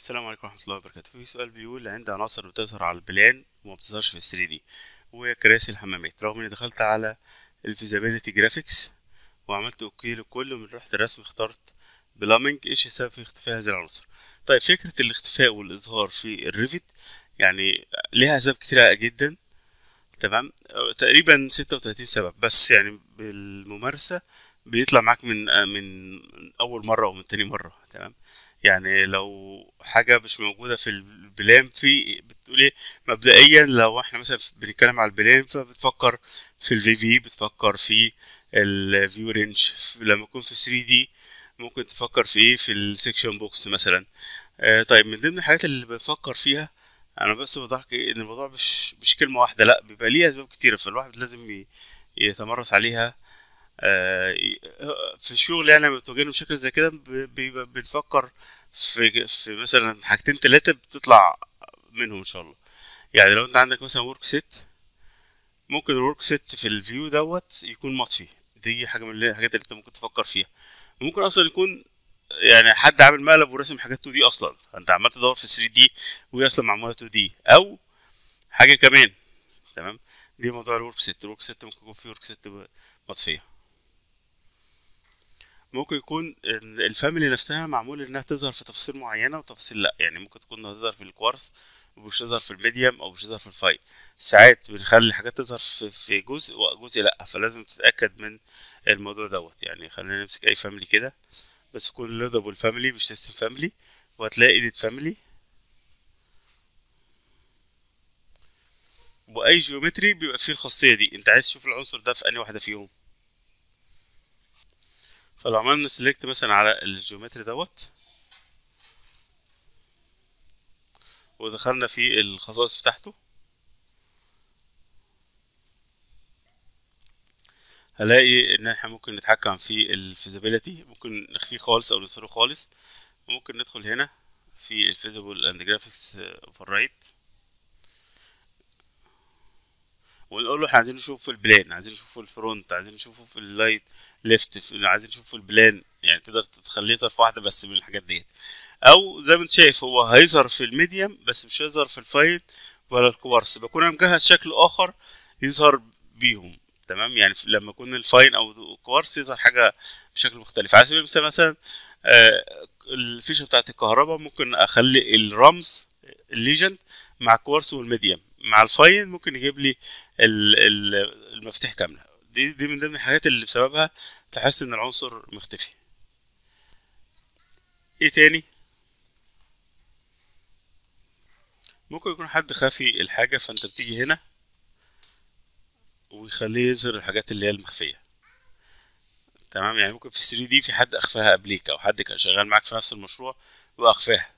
السلام عليكم ورحمة الله وبركاته في سؤال بيقول عندي عناصر بتظهر على البلان وما بتظهرش في 3 دي وهي كراسي الحمامات رغم اني دخلت على الفيزابيليتي جرافيكس وعملت اوكي لكل من رحت الرسم اخترت بلامينج ايش السبب في اختفاء هذه العناصر طيب فكرة الاختفاء والإظهار في الريفت يعني ليها أسباب كتيرة جدا تمام تقريبا ستة وتلاتين سبب بس يعني بالممارسة بيطلع معاك من من أول مرة أو من تاني مرة تمام يعني لو حاجه مش موجوده في البلان في بتقول ايه مبدئيا لو احنا مثلا بنتكلم على البلان فبتفكر في الفي في بتفكر في الفيو رينج لما يكون في 3 دي ممكن تفكر في ايه في السكشن بوكس مثلا آه طيب من ضمن الحاجات اللي بنفكر فيها انا بس بوضحك إيه؟ ان الموضوع مش مش كلمه واحده لا بيبقى ليه اسباب كتيره فالواحد لازم يتمرس عليها آه، آه، في الشغل يعني لما بتواجهنا مشاكل زي كده بنفكر في في مثلا حاجتين تلاتة بتطلع منهم ان شاء الله يعني لو انت عندك مثلا ورك سيت ممكن الورك سيت في الفيو دوت يكون مطفي دي حاجه من الحاجات اللي انت ممكن تفكر فيها ممكن اصلا يكون يعني حد عامل مقلب ورسم حاجات 2 دي اصلا فانت عمال تدور في 3 دي وهي اصلا معموله 2 دي او حاجه كمان تمام دي موضوع الورك سيت الورك سيت ممكن يكون فيه ورك سيت مطفيه ممكن يكون الفاميلي نفسها معمول انها تظهر في تفاصيل معينه وتفاصيل لا يعني ممكن تكون هتظهر في الكوارس ومش تظهر في الميديم او مش تظهر في الفايل ساعات بنخلي حاجات تظهر في جزء وجزء لا فلازم تتاكد من الموضوع دوت يعني خلينا نمسك اي فاميلي كده بس يكون لودابل فاميلي مش سيستم فاميلي وهتلاقي ايديت فاميلي واي جيومتري بيبقى فيه الخاصيه دي انت عايز تشوف العنصر ده في انهي واحده فيهم فلو عملنا سيلكت مثلا على الجيومتري دوت ودخلنا في الخصائص بتاعته هلاقي ان احنا ممكن نتحكم في الفيزابيلتي ممكن نخفيه خالص او نصيره خالص وممكن ندخل هنا في الفيزابل اند جرافيكس اوفر رايت ونقول له احنا عايزين نشوفه في البلان عايزين نشوفه في الفرونت عايزين نشوفه في اللايت ليفت عايزين نشوفه في البلان يعني تقدر تخليه طرف واحده بس من الحاجات ديت او زي ما انت شايف هو هيظهر في الميديم بس مش هيظهر في الفايل ولا الكوارس بكون انا مجهز شكل اخر يظهر بيهم تمام يعني لما يكون الفاين او الكوارس يظهر حاجه بشكل مختلف على سبيل المثال مثلا آه، الفيشه بتاعت الكهرباء ممكن اخلي الرمز الليجند مع الكوارس والميديم مع الفاين ممكن يجيب لي المفاتيح كامله دي دي من ضمن الحاجات اللي بسببها تحس ان العنصر مختفي ايه تاني ممكن يكون حد خافي الحاجه فانت بتيجي هنا ويخليه يظهر الحاجات اللي هي المخفيه تمام يعني ممكن في 3 دي في حد اخفاها قبليك او حد كان شغال معاك في نفس المشروع واخفاها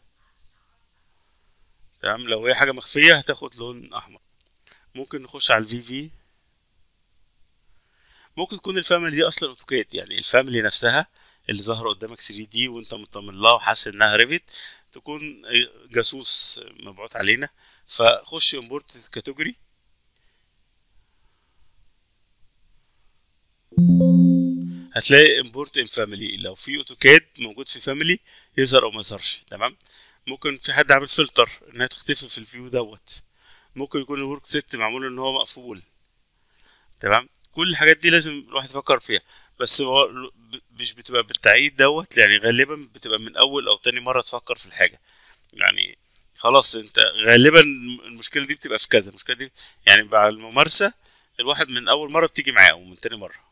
تمام لو هي حاجة مخفية هتاخد لون أحمر ممكن نخش على الفي في ممكن تكون الفاميلي دي أصلا أوتوكاد يعني الفاميلي نفسها اللي ظاهرة قدامك 3 دي وأنت مطمن لها وحاسس إنها ريفت تكون جاسوس مبعوت علينا فخش امبورت كاتيجوري هتلاقي امبورت ان فاميلي لو في اوتوكاد موجود في فاميلي يظهر او ما يظهرش تمام ممكن في حد عامل فلتر انها تختفي في الفيو دوت ممكن يكون الورك سيت معمول ان هو مقفول تمام كل الحاجات دي لازم الواحد يفكر فيها بس هو مش بتبقى بالتعيد دوت يعني غالبا بتبقى من اول او تاني مره تفكر في الحاجه يعني خلاص انت غالبا المشكله دي بتبقى في كذا المشكله دي يعني بعد الممارسه الواحد من اول مره بتيجي معاه ومن تاني مره